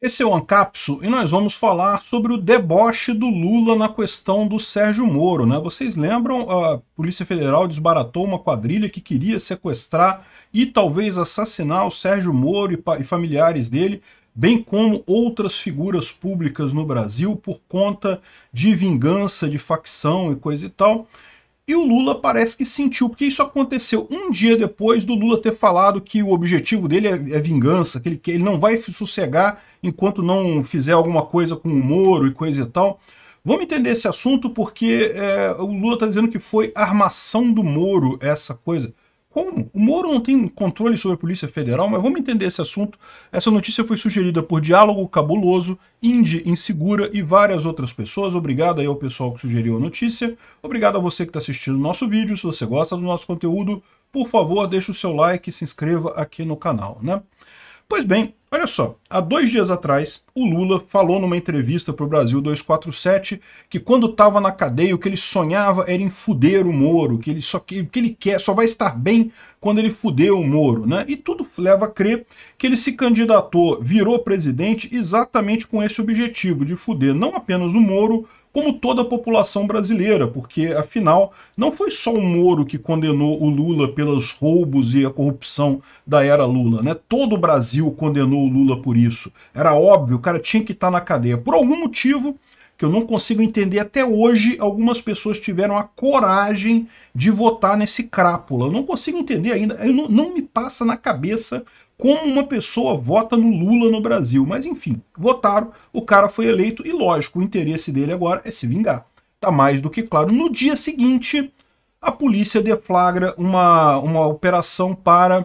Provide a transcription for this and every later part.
Esse é o Ancapso e nós vamos falar sobre o deboche do Lula na questão do Sérgio Moro. Né? Vocês lembram, a Polícia Federal desbaratou uma quadrilha que queria sequestrar e talvez assassinar o Sérgio Moro e, e familiares dele, bem como outras figuras públicas no Brasil por conta de vingança, de facção e coisa e tal. E o Lula parece que sentiu, porque isso aconteceu um dia depois do Lula ter falado que o objetivo dele é, é vingança, que ele, que ele não vai sossegar enquanto não fizer alguma coisa com o Moro e coisa e tal. Vamos entender esse assunto porque é, o Lula está dizendo que foi armação do Moro essa coisa. Como? O Moro não tem controle sobre a Polícia Federal, mas vamos entender esse assunto. Essa notícia foi sugerida por Diálogo Cabuloso, Indy Insegura e várias outras pessoas. Obrigado aí ao pessoal que sugeriu a notícia. Obrigado a você que está assistindo o nosso vídeo. Se você gosta do nosso conteúdo, por favor, deixe o seu like e se inscreva aqui no canal, né? Pois bem, Olha só, há dois dias atrás, o Lula falou numa entrevista para o Brasil 247 que quando estava na cadeia o que ele sonhava era em fuder o Moro, que ele só que, o que ele quer só vai estar bem quando ele fuder o Moro, né? E tudo leva a crer que ele se candidatou, virou presidente exatamente com esse objetivo de fuder não apenas o Moro, como toda a população brasileira, porque, afinal, não foi só o Moro que condenou o Lula pelos roubos e a corrupção da era Lula, né? Todo o Brasil condenou o Lula por isso. Era óbvio, o cara tinha que estar tá na cadeia. Por algum motivo, que eu não consigo entender até hoje, algumas pessoas tiveram a coragem de votar nesse crápula. Eu não consigo entender ainda, eu não, não me passa na cabeça como uma pessoa vota no Lula no Brasil. Mas enfim, votaram, o cara foi eleito e lógico, o interesse dele agora é se vingar. Tá mais do que claro. No dia seguinte, a polícia deflagra uma, uma operação para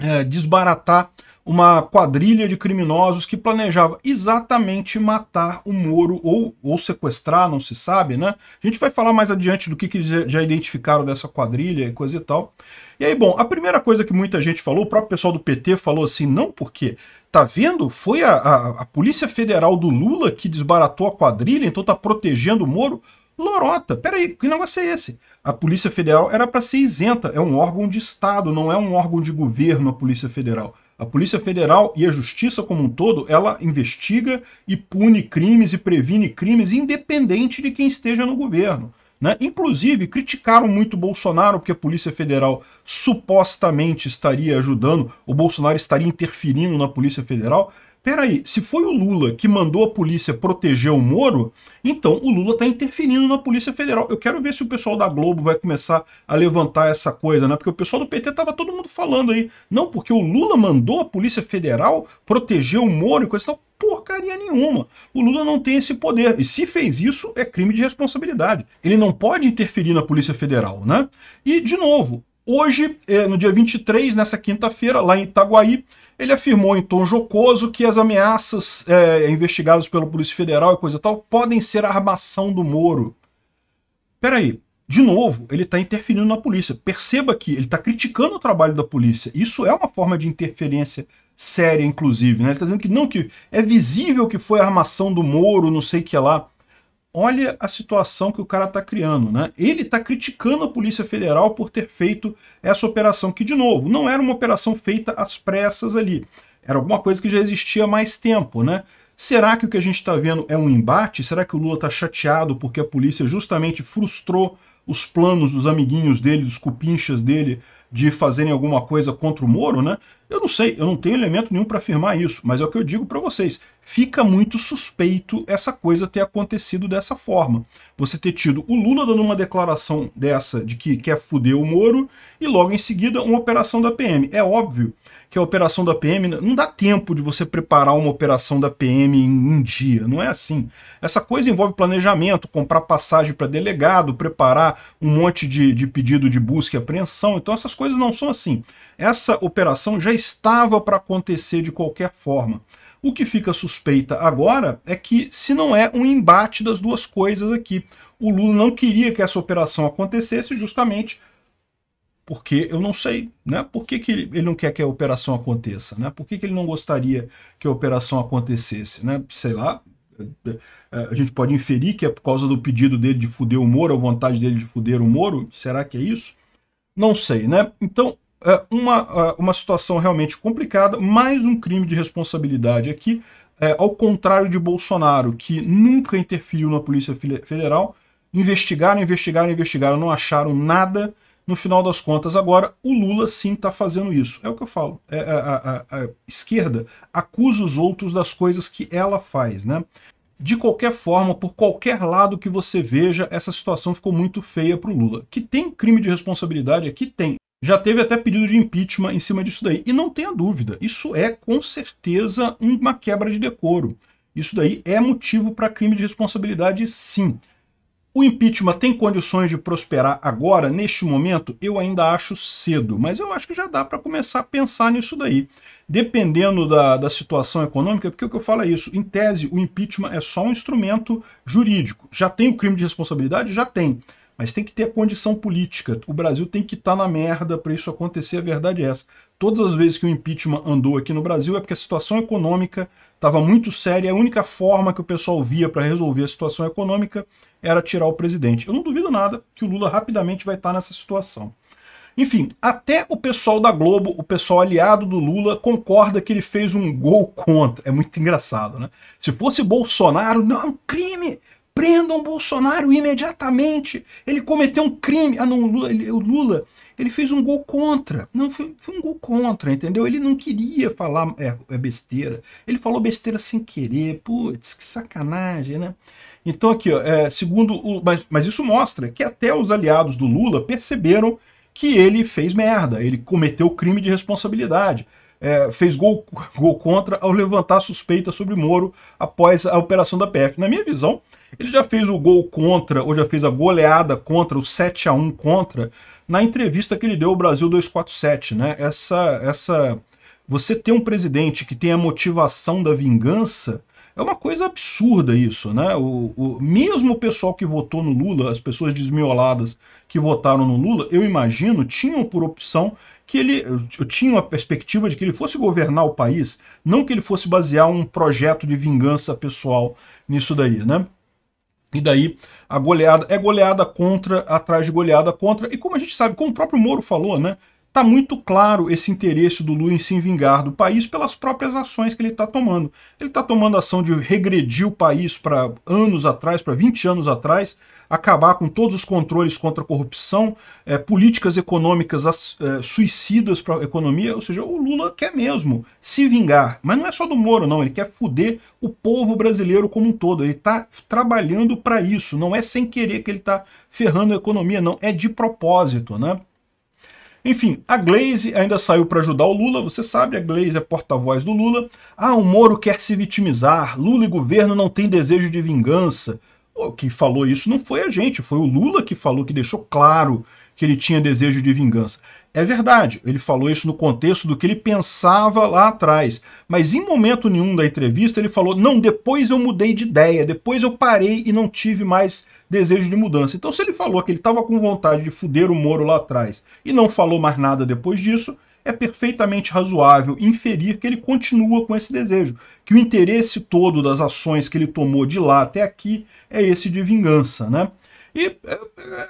é, desbaratar uma quadrilha de criminosos que planejava exatamente matar o Moro ou, ou sequestrar, não se sabe, né? A gente vai falar mais adiante do que, que já identificaram dessa quadrilha e coisa e tal. E aí, bom, a primeira coisa que muita gente falou, o próprio pessoal do PT falou assim, não porque, tá vendo, foi a, a, a Polícia Federal do Lula que desbaratou a quadrilha, então tá protegendo o Moro. Lorota, peraí, que negócio é esse? A Polícia Federal era para ser isenta, é um órgão de Estado, não é um órgão de governo a Polícia Federal. A Polícia Federal e a Justiça como um todo, ela investiga e pune crimes e previne crimes independente de quem esteja no governo. Né? Inclusive, criticaram muito Bolsonaro porque a Polícia Federal supostamente estaria ajudando, o Bolsonaro estaria interferindo na Polícia Federal peraí, se foi o Lula que mandou a polícia proteger o Moro, então o Lula está interferindo na Polícia Federal. Eu quero ver se o pessoal da Globo vai começar a levantar essa coisa, né? Porque o pessoal do PT tava todo mundo falando aí. Não, porque o Lula mandou a Polícia Federal proteger o Moro e coisa e tal. Porcaria nenhuma. O Lula não tem esse poder. E se fez isso, é crime de responsabilidade. Ele não pode interferir na Polícia Federal, né? E, de novo, Hoje, eh, no dia 23, nessa quinta-feira, lá em Itaguaí, ele afirmou em tom jocoso que as ameaças é, investigadas pela Polícia Federal e coisa tal podem ser a armação do Moro. Peraí, de novo, ele está interferindo na polícia. Perceba que ele está criticando o trabalho da polícia. Isso é uma forma de interferência séria, inclusive. Né? Ele está dizendo que não, que é visível que foi a armação do Moro, não sei o que lá olha a situação que o cara está criando, né? Ele está criticando a Polícia Federal por ter feito essa operação, que, de novo, não era uma operação feita às pressas ali. Era alguma coisa que já existia há mais tempo, né? Será que o que a gente está vendo é um embate? Será que o Lula está chateado porque a polícia justamente frustrou os planos dos amiguinhos dele, dos cupinchas dele, de fazerem alguma coisa contra o Moro, né? Eu não sei, eu não tenho elemento nenhum para afirmar isso, mas é o que eu digo para vocês. Fica muito suspeito essa coisa ter acontecido dessa forma. Você ter tido o Lula dando uma declaração dessa de que quer fuder o Moro e logo em seguida uma operação da PM. É óbvio que é a operação da PM. Não dá tempo de você preparar uma operação da PM em um dia, não é assim. Essa coisa envolve planejamento, comprar passagem para delegado, preparar um monte de, de pedido de busca e apreensão. Então essas coisas não são assim. Essa operação já estava para acontecer de qualquer forma. O que fica suspeita agora é que se não é um embate das duas coisas aqui. O Lula não queria que essa operação acontecesse justamente porque eu não sei, né? Por que, que ele não quer que a operação aconteça, né? Por que, que ele não gostaria que a operação acontecesse, né? Sei lá, eh, eh, a gente pode inferir que é por causa do pedido dele de fuder o Moro, a vontade dele de fuder o Moro, será que é isso? Não sei, né? Então, eh, uma, uma situação realmente complicada, mais um crime de responsabilidade aqui, ao contrário de Bolsonaro, que nunca interferiu na Polícia Federal, investigaram, investigaram, investigaram, não acharam nada, no final das contas, agora, o Lula sim está fazendo isso. É o que eu falo. É, a, a, a, esquerda acusa os outros das coisas que ela faz, né? De qualquer forma, por qualquer lado que você veja, essa situação ficou muito feia para o Lula. Que tem crime de responsabilidade aqui? Tem. Já teve até pedido de impeachment em cima disso daí. E não tenha dúvida, isso é com certeza uma quebra de decoro. Isso daí é motivo para crime de responsabilidade, sim. O impeachment tem condições de prosperar agora, neste momento? Eu ainda acho cedo, mas eu acho que já dá para começar a pensar nisso daí. Dependendo da, da situação econômica, porque o que eu falo é isso, em tese, o impeachment é só um instrumento jurídico. Já tem o crime de responsabilidade? Já tem. Mas tem que ter a condição política. O Brasil tem que estar tá na merda para isso acontecer. A verdade é essa. Todas as vezes que o impeachment andou aqui no Brasil é porque a situação econômica estava muito séria. A única forma que o pessoal via para resolver a situação econômica era tirar o presidente. Eu não duvido nada que o Lula rapidamente vai estar tá nessa situação. Enfim, até o pessoal da Globo, o pessoal aliado do Lula, concorda que ele fez um gol contra. É muito engraçado, né? Se fosse Bolsonaro, não é um crime! Prendam Bolsonaro imediatamente. Ele cometeu um crime. Ah, não, o Lula, ele fez um gol contra. Não, foi, foi um gol contra, entendeu? Ele não queria falar é, é besteira. Ele falou besteira sem querer. Putz, que sacanagem, né? Então aqui, ó, é, segundo o, mas, mas isso mostra que até os aliados do Lula perceberam que ele fez merda, ele cometeu crime de responsabilidade é, fez gol, gol contra ao levantar suspeita sobre Moro após a operação da PF. Na minha visão, ele já fez o gol contra, ou já fez a goleada contra, o 7 a 1 contra, na entrevista que ele deu ao Brasil 247, né? Essa, essa, você ter um presidente que tem a motivação da vingança é uma coisa absurda isso, né? O, o, mesmo o pessoal que votou no Lula, as pessoas desmioladas que votaram no Lula, eu imagino, tinham por opção que ele tinham a perspectiva de que ele fosse governar o país, não que ele fosse basear um projeto de vingança pessoal nisso daí, né? E daí a goleada é goleada contra, atrás de goleada contra. E como a gente sabe, como o próprio Moro falou, né? Está muito claro esse interesse do Lula em se vingar do país pelas próprias ações que ele está tomando. Ele está tomando ação de regredir o país para anos atrás, para 20 anos atrás, acabar com todos os controles contra a corrupção, é, políticas econômicas é, suicidas para a economia, ou seja, o Lula quer mesmo se vingar. Mas não é só do Moro, não, ele quer foder o povo brasileiro como um todo. Ele está trabalhando para isso, não é sem querer que ele está ferrando a economia, não, é de propósito, né? Enfim, a Glaze ainda saiu para ajudar o Lula, você sabe, a Glaze é porta-voz do Lula. Ah, o Moro quer se vitimizar, Lula e governo não têm desejo de vingança. O que falou isso não foi a gente, foi o Lula que falou, que deixou claro que ele tinha desejo de vingança. É verdade, ele falou isso no contexto do que ele pensava lá atrás, mas em momento nenhum da entrevista ele falou, não, depois eu mudei de ideia, depois eu parei e não tive mais desejo de mudança. Então se ele falou que ele estava com vontade de fuder o Moro lá atrás e não falou mais nada depois disso, é perfeitamente razoável inferir que ele continua com esse desejo, que o interesse todo das ações que ele tomou de lá até aqui é esse de vingança, né? E era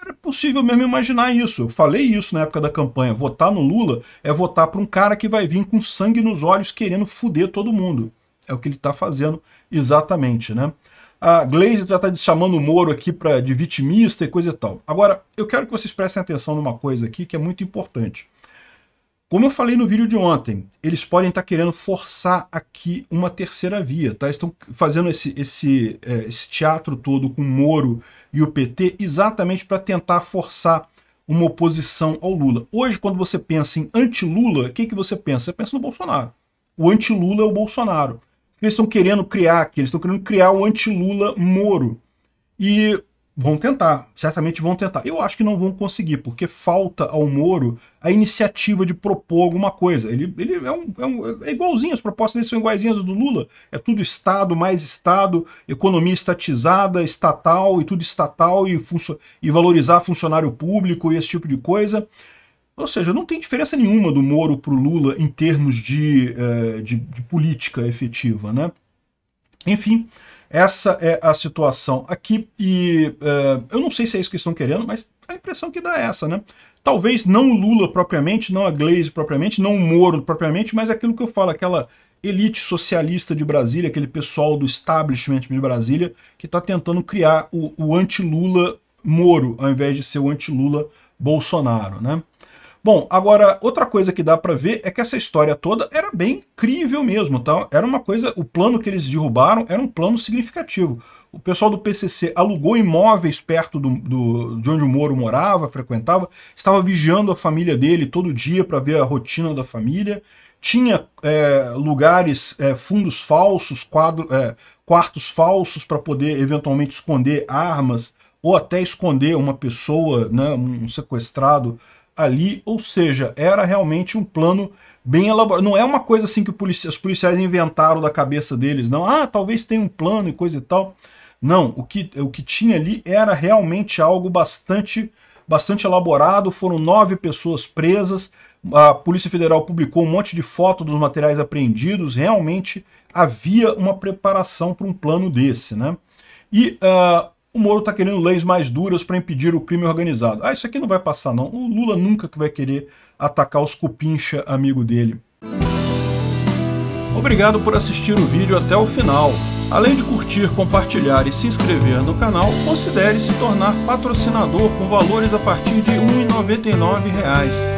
é, é possível mesmo imaginar isso. Eu falei isso na época da campanha. Votar no Lula é votar para um cara que vai vir com sangue nos olhos querendo foder todo mundo. É o que ele está fazendo exatamente, né? A Glaze já está tá chamando o Moro aqui pra, de vitimista e coisa e tal. Agora, eu quero que vocês prestem atenção numa coisa aqui que é muito importante. Como eu falei no vídeo de ontem, eles podem estar tá querendo forçar aqui uma terceira via, tá? Estão fazendo esse, esse, é, esse teatro todo com o Moro e o PT exatamente para tentar forçar uma oposição ao Lula. Hoje, quando você pensa em anti-Lula, o que, que você pensa? Você pensa no Bolsonaro. O anti-Lula é o Bolsonaro. Eles estão querendo criar aqui, eles estão querendo criar o anti-Lula Moro. E Vão tentar, certamente vão tentar. Eu acho que não vão conseguir, porque falta ao Moro a iniciativa de propor alguma coisa. Ele, ele é, um, é, um, é igualzinho, as propostas dele são iguaizinhas do Lula. É tudo Estado, mais Estado, economia estatizada, estatal e tudo estatal e, e valorizar funcionário público e esse tipo de coisa. Ou seja, não tem diferença nenhuma do Moro para o Lula em termos de, eh, de, de política efetiva, né? Enfim, essa é a situação aqui e uh, eu não sei se é isso que estão querendo, mas a impressão que dá é essa, né? Talvez não o Lula propriamente, não a Glaze propriamente, não o Moro propriamente, mas é aquilo que eu falo, aquela elite socialista de Brasília, aquele pessoal do establishment de Brasília, que está tentando criar o, o anti-Lula Moro, ao invés de ser o anti-Lula Bolsonaro, né? Bom, agora, outra coisa que dá para ver é que essa história toda era bem crível mesmo, tá? Era uma coisa, o plano que eles derrubaram era um plano significativo. O pessoal do PCC alugou imóveis perto do, do de onde o Moro morava, frequentava, estava vigiando a família dele todo dia para ver a rotina da família, tinha é, lugares, é, fundos falsos, quadro, é, quartos falsos para poder eventualmente esconder armas ou até esconder uma pessoa, né, um sequestrado, ali, ou seja, era realmente um plano bem elaborado. Não é uma coisa assim que os policiais inventaram da cabeça deles, não. Ah, talvez tenha um plano e coisa e tal. Não, o que, o que tinha ali era realmente algo bastante, bastante elaborado. Foram nove pessoas presas. A Polícia Federal publicou um monte de foto dos materiais apreendidos. Realmente havia uma preparação para um plano desse, né? E uh, o Moro está querendo leis mais duras para impedir o crime organizado. Ah, isso aqui não vai passar não. O Lula nunca vai querer atacar os cupincha amigo dele. Obrigado por assistir o vídeo até o final. Além de curtir, compartilhar e se inscrever no canal, considere se tornar patrocinador com valores a partir de R$ 1,99